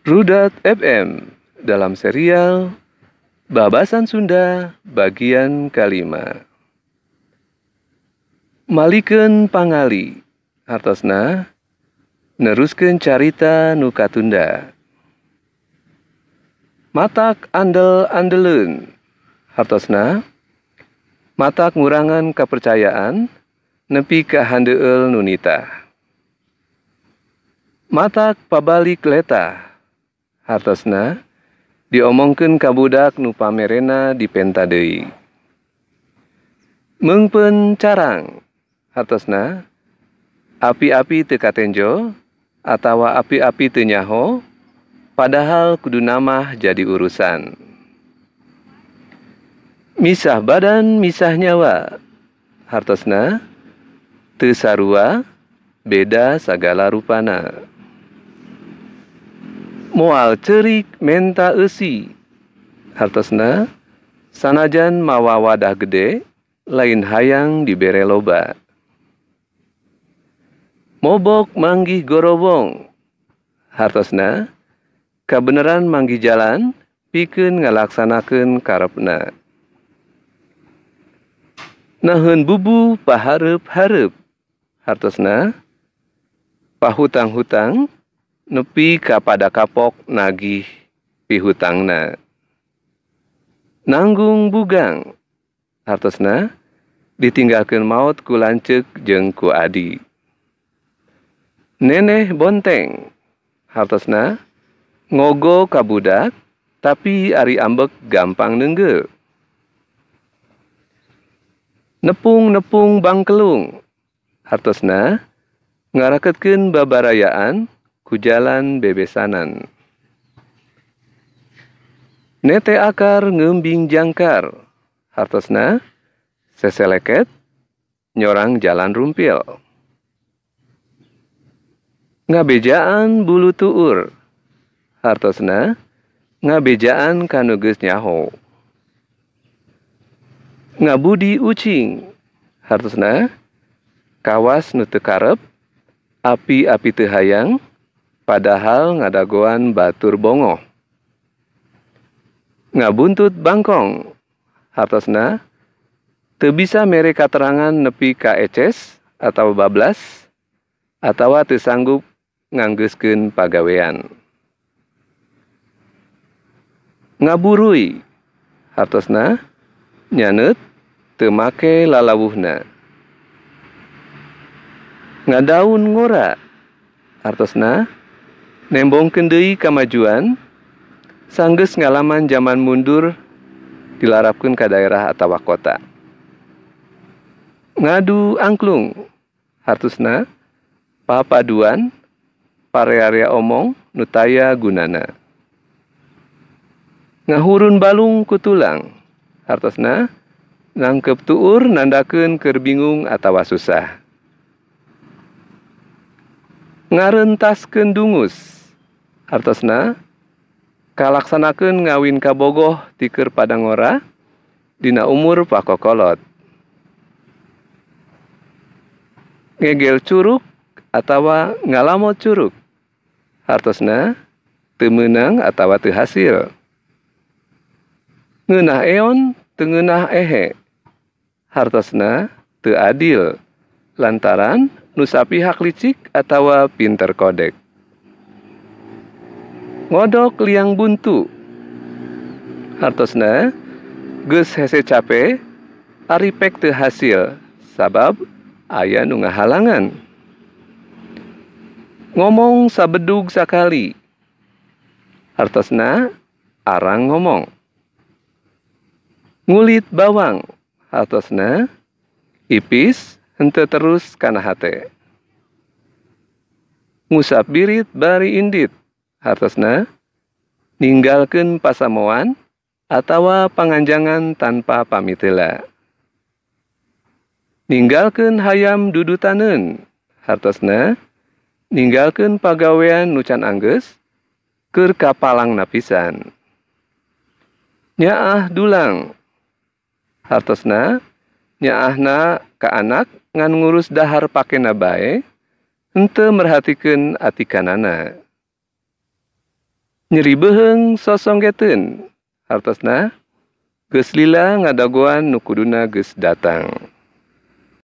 Rudat FM dalam serial Babasan Sunda bagian kalima. Maliken pangali hartosna Neruskan carita Nuka Tunda. Matak andel Andelun hartosna matak ngurangan kepercayaan nepi Kahandeul nunita. Matak pabalik Letah Hartosna, diomongken kabudak nupa merena di pentadei mengpencarang hartosna, api-api tenjo, atau api-api tenyaho padahal kudu nama jadi urusan misah badan misah nyawa hartosna, tesarua beda segala rupana Mual cerik menta esi. Hartosna, sanajan mawa wadah gede, lain hayang dibere loba. Mobok manggih gorobong. Hartosna, kabeneran manggih jalan, pikeun ngalaksanakeun karepna. Nahun bubu paharep-harep. Hartosna, pahutang-hutang, nepi kepada kapok nagih pihutangna. Nanggung bugang, hartosna ditinggalkan maut ku lancek jeng ku adi. Neneh bonteng, hartosna ngogo kabudak tapi ari ambek gampang nenggel. Nepung-nepung bangkelung, hartosna ngaraketkin babarayaan jalan bebesanan. Nete akar ngembing jangkar. Hartosna, seseleket, nyorang jalan rumpil. Ngabejaan bulu tuur. Hartosna, ngabejaan kanuges nyaho. Ngabudi ucing. Hartosna, kawas nutekarep, api-api tehayang, hayang, padahal ngadagoan batur bongo. Ngabuntut bangkong, hartosna, te bisa mere katerangan nepi ka eces atau bablas, atau te sanggup pagawean. Ngaburui, hartosna, nyanet, temake lalawuhna. Ngadaun ngora, hartosna, Nembong kendi kemajuan, sanggeus ngalaman zaman mundur dilarapkan ke daerah atau kota. Ngadu angklung hartosna papaduan parearea omong nutaya gunana. Ngahurun balung kutulang, tulang nangkep tuur nandakan kerbingung atau atawa susah. kendungus. dungus hartosna kalaksanakan ngawin kabogoh tiker padangora dina umur pakokolot ngegel curuk atawa ngalamo curuk, hartosna temenang atawa tehasil, Ngenah eon tengenah ehe hartosna teadil, lantaran nusapi hak licik atawa pinter kodek ngodok liang buntu. Hartosna, gus hese cape, aripek te hasil, sabab ayah nungah halangan, Ngomong sabedug sakali. Hartosna, arang ngomong. Ngulit bawang, hartosna, ipis, hente terus karena hate. Musap birit bari indit, Haras na Ninggalken pasamoan atau panganjangan tanpa pamitela. Ninggalken hayaam dudu tanen Haras na Ninggalken pagawean nucan Anggus Kerkapalang napisan. Nyaah dulang Hartas nanyaahna keanak ngangurus dhahar pakai na baik untuk merhatikan hatiikanana, Nyaribeheng sosong getun, hartos na, gees lilang ngadaguan nukuduna gees datang.